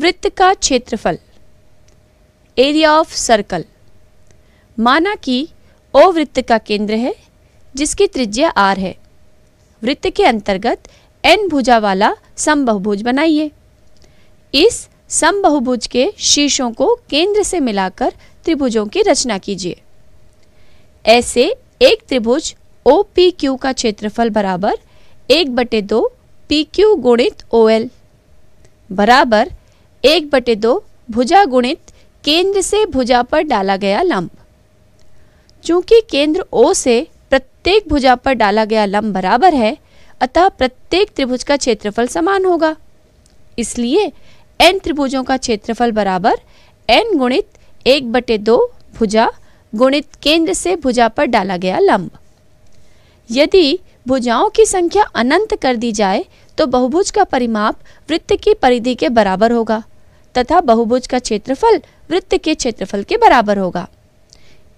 वृत्त का क्षेत्रफल एरिया ऑफ सर्कल माना कि ओ वृत्त का केंद्र है जिसकी त्रिज्या आर है वृत्त के अंतर्गत एन भुजा वाला समबहुभुज बनाइए इस समबहुभुज के शीर्षों को केंद्र से मिलाकर त्रिभुजों की रचना कीजिए ऐसे एक त्रिभुज ओ पी क्यू का क्षेत्रफल बराबर एक बटे दो पी क्यू गुणित ओ एल बराबर एक बटे दो भुजा गुणित केंद्र से भुजा पर डाला गया लंब चूंकि केंद्र ओ से प्रत्येक भुजा पर डाला गया लंब बराबर है अतः प्रत्येक त्रिभुज का क्षेत्रफल समान होगा इसलिए एन त्रिभुजों का क्षेत्रफल बराबर एन गुणित एक बटे दो भुजा गुणित केंद्र से भुजा पर डाला गया लंब यदि भुजाओं की संख्या अनंत कर दी जाए तो बहुभुज का परिमाप वृत्त की परिधि के बराबर होगा तथा बहुभुज का क्षेत्रफल वृत्त के क्षेत्रफल के बराबर होगा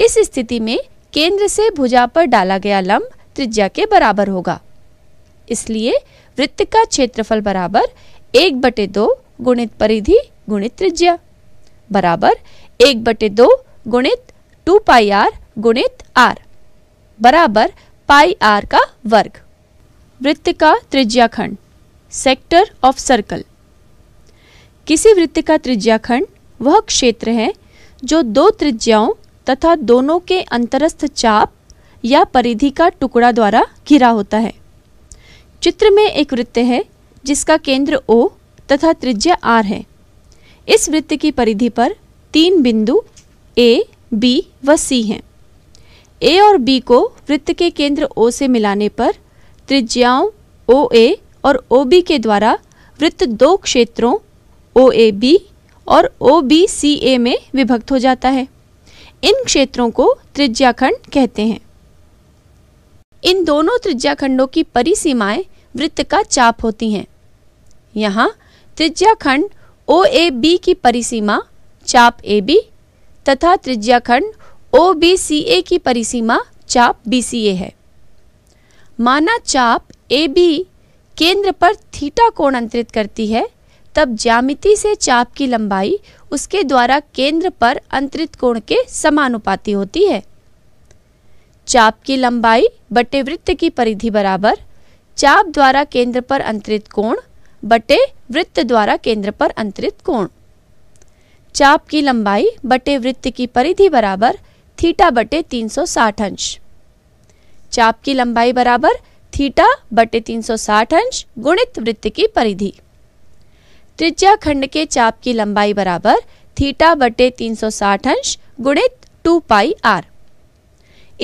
इस स्थिति में केंद्र से भुजा पर डाला गया लंब त्रिज्या के बराबर होगा इसलिए वृत्त का क्षेत्रफल बराबर एक बटे दो गुणित परिधि गुणित त्रिज्या बराबर एक बटे दो गुणित टू पाई आर गुणित आर बराबर पाई आर का वर्ग वृत्त का त्रिज्याखंड सेक्टर ऑफ सर्कल किसी वृत्त का त्रिज्याखंड वह क्षेत्र है जो दो त्रिज्याओं तथा दोनों के अंतरस्थ चाप या परिधि का टुकड़ा द्वारा घिरा होता है चित्र में एक वृत्त है जिसका केंद्र O तथा त्रिज्या आर है इस वृत्त की परिधि पर तीन बिंदु ए बी व सी हैं ए और बी को वृत्त के केंद्र ओ से मिलाने पर त्रिज्याओं ए और ओ के द्वारा वृत्त दो क्षेत्रों ओ और ओ में विभक्त हो जाता है इन क्षेत्रों को त्रिज्याखंड कहते हैं इन दोनों त्रिज्याखंडों की परिसीमाएं वृत्त का चाप होती हैं यहाँ त्रिज्याखंड ओ ए बी की परिसीमा चाप ए बी तथा त्रिज्याखंड ओ बी सी ए की परिसीमा चाप बी सी ए है माना चाप ए बी केंद्र पर थीटा कोण अंतरित करती है तब ज्यामिति से चाप की लंबाई उसके द्वारा केंद्र पर अंतरित कोण के समानुपाती होती है चाप की लंबाई बटे वृत्त की परिधि बराबर चाप द्वारा केंद्र पर अंतरित कोण बटे वृत्त द्वारा केंद्र पर अंतरित कोण चाप की लंबाई बटे वृत्त की परिधि बराबर थीटा बटे 360 अंश चाप की लंबाई बराबर थीटा बटे 360 अंश गुणित वृत्त की परिधि त्रिज्या खंड के चाप की लंबाई बराबर थीटा बटे 360 अंश गुणित 2 पाई आर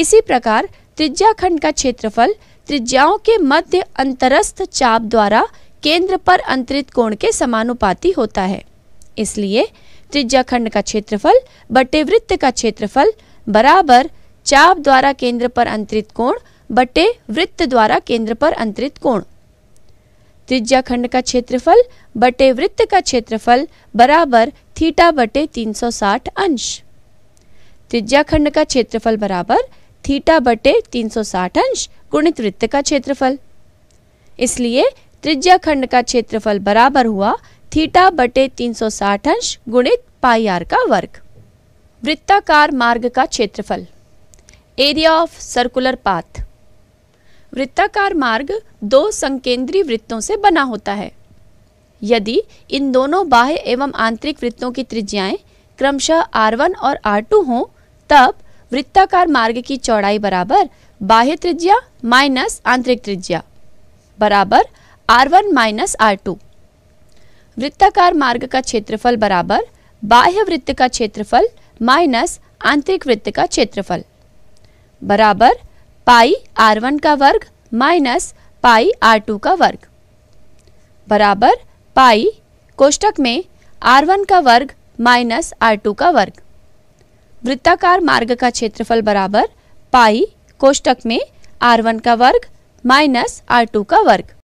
इसी प्रकार त्रिज्या खंड का क्षेत्रफल त्रिज्याओं के मध्य अंतरस्थ चाप द्वारा केंद्र पर अंतरित कोण के समानुपाती होता है इसलिए त्रिज्या खंड का क्षेत्रफल बटे वृत्त का क्षेत्रफल बराबर चाप द्वारा केंद्र पर अंतरित कोण बटे वृत्त द्वारा केंद्र पर अंतरित कोण त्रिज्या खंड का क्षेत्रफल बटे वृत्त का क्षेत्रफल बराबर थीटा बटे 360 अंश त्रिज्या खंड का क्षेत्रफल बराबर थीटा बटे 360 अंश गुणित वृत्त का क्षेत्रफल इसलिए त्रिज्या खंड का क्षेत्रफल बराबर हुआ थीटा बटे 360 अंश गुणित पाई आर का वर्ग वृत्ताकार मार्ग का क्षेत्रफल एरिया ऑफ सर्कुलर पाथ वृत्ताकार मार्ग दो संकेंद्री वृत्तों से बना होता है यदि इन दोनों बाह्य एवं आंतरिक वृत्तों की त्रिज्याएं क्रमशः R1 और R2 हों तब वृत्ताकार मार्ग की चौड़ाई बराबर बाह्य त्रिज्या माइनस आंतरिक त्रिज्या बराबर R1 माइनस आर वृत्ताकार मार्ग का क्षेत्रफल बराबर बाह्य वृत्त का क्षेत्रफल माइनस आंतरिक वृत्त का क्षेत्रफल बराबर पाई आर वन का वर्ग माइनस पाई आर टू का वर्ग बराबर पाई कोष्टक में आर वन का वर्ग माइनस आर टू का वर्ग वृत्ताकार मार्ग का क्षेत्रफल बराबर पाई कोष्टक में आर वन का वर्ग माइनस आर टू का वर्ग